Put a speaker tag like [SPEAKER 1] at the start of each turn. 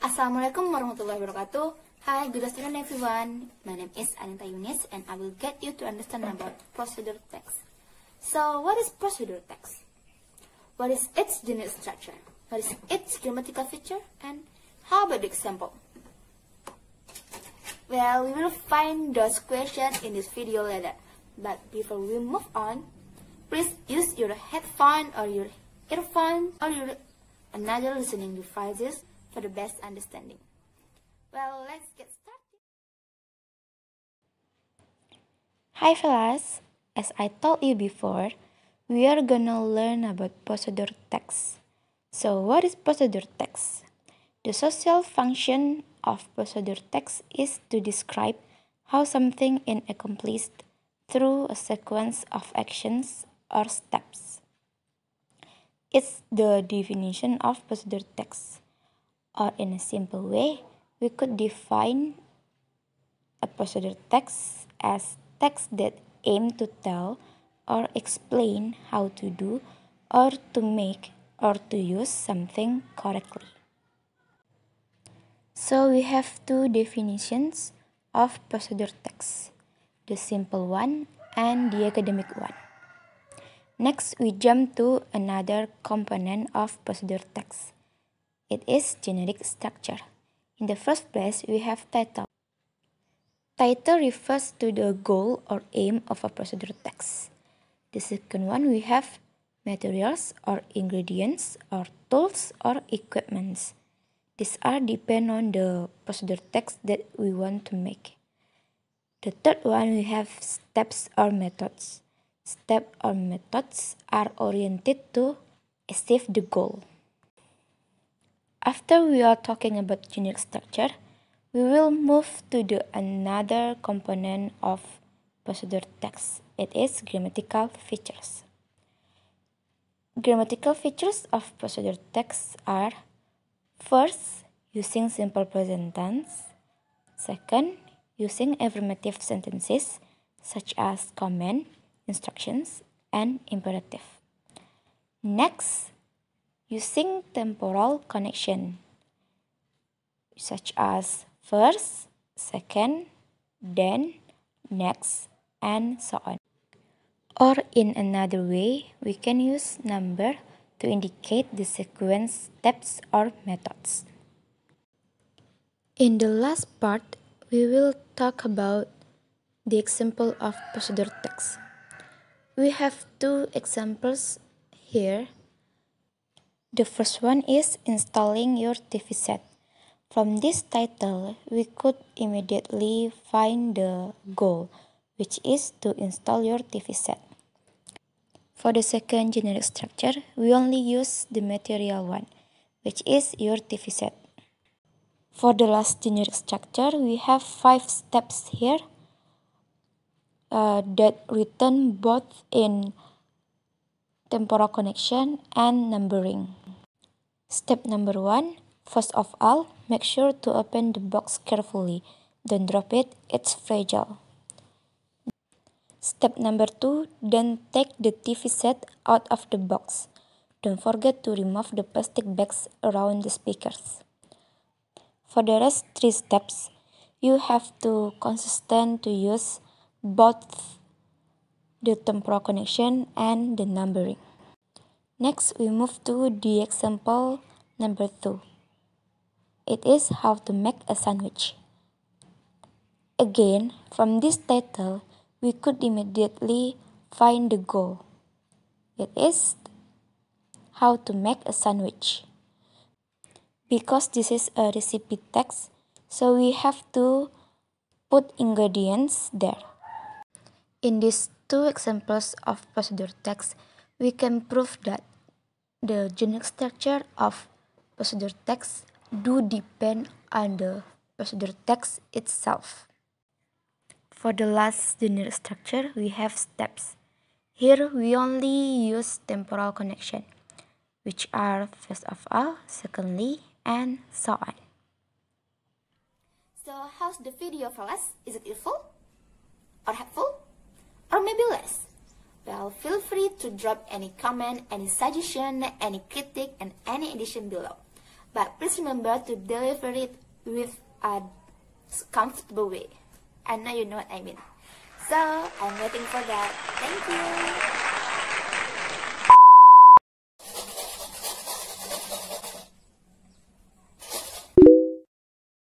[SPEAKER 1] Assalamualaikum warahmatullahi wabarakatuh. Hi, good afternoon everyone. My name is Anita Yunis and I will get you to understand about procedure text. So, what is procedure text? What is its genetic structure? What is its grammatical feature? And how about the example? Well, we will find those questions in this video later. But before we move on, please use your headphone or your earphone or your another listening devices for the best understanding. Well, let's get started. Hi fellas,
[SPEAKER 2] as I told you before, we are gonna learn about procedure text. So what is procedure text? The social function of procedure text is to describe how something is accomplished through a sequence of actions or steps. It's the definition of procedure text. Or in a simple way, we could define a procedure text as text that aim to tell or explain how to do or to make or to use something correctly. So we have two definitions of procedure text, the simple one and the academic one. Next, we jump to another component of procedure text, it is generic structure. In the first place, we have title. Title refers to the goal or aim of a procedure text. The second one, we have materials or ingredients or tools or equipments. These are depend on the procedure text that we want to make. The third one, we have steps or methods. Step or methods are oriented to achieve the goal. After we are talking about unit structure, we will move to the another component of procedure text. It is grammatical features. Grammatical features of procedure text are first, using simple present tense. Second, using affirmative sentences such as command, instructions, and imperative. Next, using temporal connection such as first, second, then, next, and so on. Or in another way, we can use number to indicate the sequence steps or methods. In the last part, we will talk about the example of procedure text. We have two examples here the first one is installing your TV set. From this title, we could immediately find the goal, which is to install your TV set. For the second generic structure, we only use the material one, which is your TV set. For the last generic structure, we have five steps here uh, that return both in temporal connection and numbering. Step number one, first of all, make sure to open the box carefully. Don't drop it, it's fragile. Step number two, then take the TV set out of the box. Don't forget to remove the plastic bags around the speakers. For the rest three steps, you have to consistent to use both the temporal connection and the numbering. Next, we move to the example number 2. It is how to make a sandwich. Again, from this title, we could immediately find the goal. It is how to make a sandwich. Because this is a recipe text, so we have to put ingredients there. In these two examples of procedure text, we can prove that the generic structure of procedure text do depend on the procedure text itself. For the last generic structure, we have steps. Here, we only use temporal connection, which are first of all, secondly, and so on.
[SPEAKER 1] So, how's the video for us? Is it useful? Or helpful? Or maybe less? Feel free to drop any comment, any suggestion, any critique, and any addition below. But please remember to deliver it with a comfortable way. I know you know what I mean. So, I'm waiting for that. Thank you.